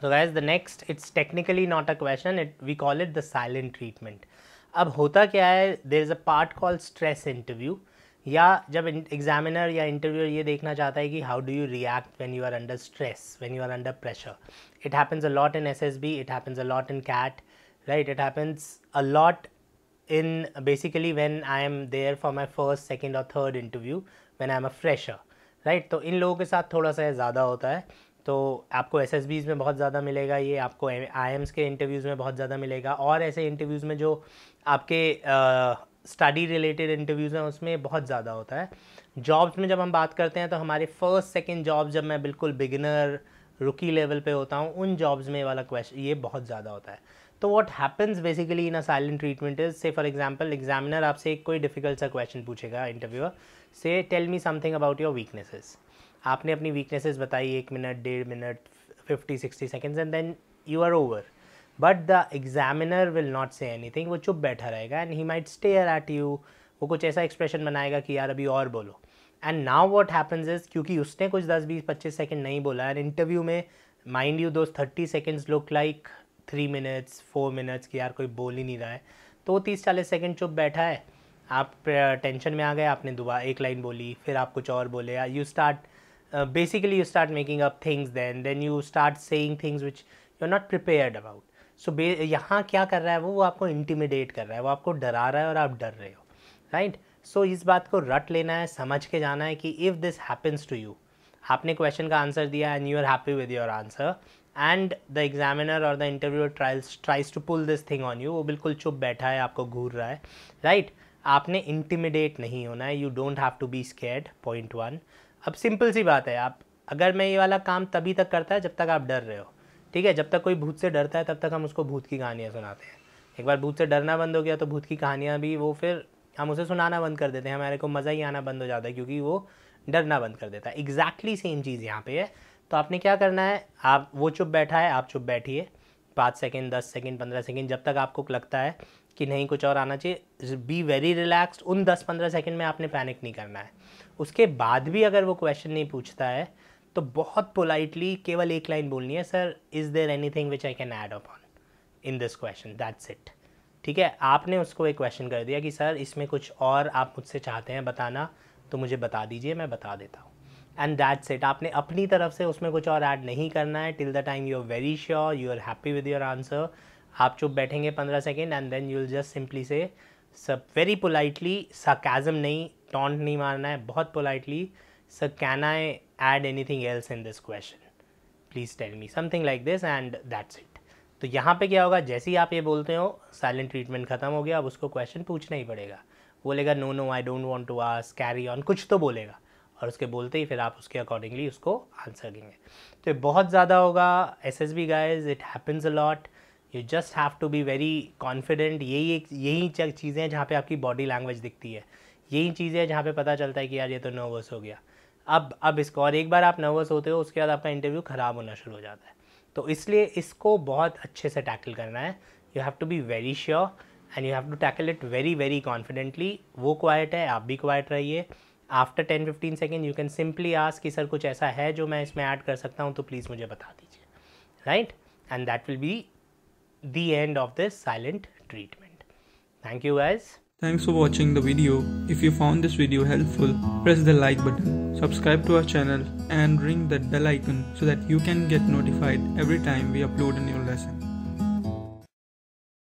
so guys the next it's technically not a question it we call it the silent treatment अब होता क्या है there is a part call stress interview या जब examiner या interviewer ये देखना चाहता है कि how do you react when you are under stress when you are under pressure it happens a lot in SSB it happens a lot in CAT right it happens a lot in basically when I am there for my first second और third interview when I am a fresher right तो इन लोगों के साथ थोड़ा सा ज़्यादा होता है तो आपको एस में बहुत ज़्यादा मिलेगा ये आपको आई के इंटरव्यूज़ में बहुत ज़्यादा मिलेगा और ऐसे इंटरव्यूज़ में जो आपके स्टडी रिलेटेड इंटरव्यूज़ हैं उसमें बहुत ज़्यादा होता है जॉब्स में जब हम बात करते हैं तो हमारे फर्स्ट सेकेंड जॉब जब मैं बिल्कुल बिगिनर रुकी लेवल पे होता हूँ उन जॉब्स में वाला क्वेश्चन ये बहुत ज़्यादा होता है तो what happens basically in a silent treatment is say for example examiner आपसे कोई डिफिकल्ट सा क्वेश्चन पूछेगा interviewer say tell me something about your weaknesses आपने अपनी वीकनेसेस बताई एक मिनट डेढ़ minute fifty sixty seconds and then you are over but the examiner will not say anything वो चुप बैठा रहेगा and he might stare at you वो कुछ ऐसा एक्सप्रेशन बनाएगा कि यार अभी और बोलो and now what happens is क्योंकि उसने कुछ दस बीस पच्चीस सेकेंड नहीं बोला एंड इंटरव्यू में माइंड यू दो thirty seconds look like three minutes four minutes कि यार कोई बोल ही नहीं रहा है तो वो तीस चालीस सेकेंड चुप बैठा है आप टेंशन में आ गए आपने दोबारा एक लाइन बोली फिर आप कुछ और बोले you start uh, basically you start making up things then then you start saying things which you're not prepared about so so, यहाँ क्या कर रहा है वो वो आपको इंटिमिडेट कर रहा है वो आपको डरा रहा है और आप डर रहे हो राइट सो इस बात को रट लेना है समझ के जाना है कि if this happens to you आपने क्वेश्चन का आंसर दिया and you are happy with your answer and the examiner और the interview trials tries to pull this thing on you वो बिल्कुल चुप बैठा है आपको घूर रहा है राइट right? आपने इंटिमिडेट नहीं होना है you don't have to be scared point one अब सिंपल सी बात है आप अगर मैं ये वाला काम तभी तक करता है जब तक आप डर रहे हो ठीक है जब तक कोई भूत से डरता है तब तक हम उसको भूत की कहानियाँ सुनाते हैं एक बार भूत से डरना बंद हो गया तो भूत की कहानियाँ भी वो फिर हम उसे सुनाना बंद कर देते हैं हमारे को मज़ा ही आना बंद हो जाता है क्योंकि वो डरना बंद कर देता है एग्जैक्टली सेम चीज़ यहाँ पे है तो आपने क्या करना है आप वो चुप बैठा है आप चुप बैठिए पाँच सेकेंड दस सेकेंड पंद्रह सेकेंड जब तक आपको लगता है कि नहीं कुछ और आना चाहिए बी वेरी रिलैक्सड उन 10-15 सेकंड में आपने पैनिक नहीं करना है उसके बाद भी अगर वो क्वेश्चन नहीं पूछता है तो बहुत पोलाइटली केवल एक लाइन बोलनी है sir is there anything which I can add up on in this question that's it ठीक है आपने उसको एक क्वेश्चन कर दिया कि सर इसमें कुछ और आप मुझसे चाहते हैं बताना तो मुझे बता दीजिए मैं बता देता हूँ एंड दैट्स इट आपने अपनी तरफ से उसमें कुछ और ऐड नहीं करना है till the time you are very sure you are happy with your answer आप चुप बैठेंगे पंद्रह second and then you will just simply say सब वेरी पोलाइटली सकाजम नहीं टॉन्ट नहीं मारना है बहुत politely sir can I add anything else in this question please tell me something like this and that's it तो यहाँ पे क्या होगा जैसे ही आप ये बोलते हो साइलेंट ट्रीटमेंट खत्म हो गया अब उसको क्वेश्चन पूछना ही पड़ेगा बोलेगा no no I don't want to ask carry on कुछ तो बोलेगा और उसके बोलते ही फिर आप उसके अकॉर्डिंगली उसको आंसर देंगे तो ये बहुत ज़्यादा होगा S S B guys it happens a lot you just have to be very confident यही एक यही चीज़ें हैं जहाँ पे आपकी बॉडी लैंग्वेज दिखती है यही चीज़ें हैं जहाँ पे पता चलता है कि यार ये तो नर्वस हो गया अब अब इसको और एक बार आप नर्वस होते हो उसके बाद आपका इंटरव्यू ख़राब होना शुरू हो जाता है तो इसलिए इसको बहुत अच्छे से टैकल करना है you have to be very sure and you have to tackle it very very confidently वो क्वाइट है आप भी क्वाइट रहिए after ten fifteen second you can simply ask कि सर कुछ ऐसा है जो मैं इसमें ऐड कर सकता हूँ तो प्लीज़ मुझे बता दीजिए right and that will be the end of this silent treatment. Thank you guys. Thanks for watching the video. If you found this video helpful, press the like button, subscribe to our channel and ring that bell icon so that you can get notified every time we upload a new lesson.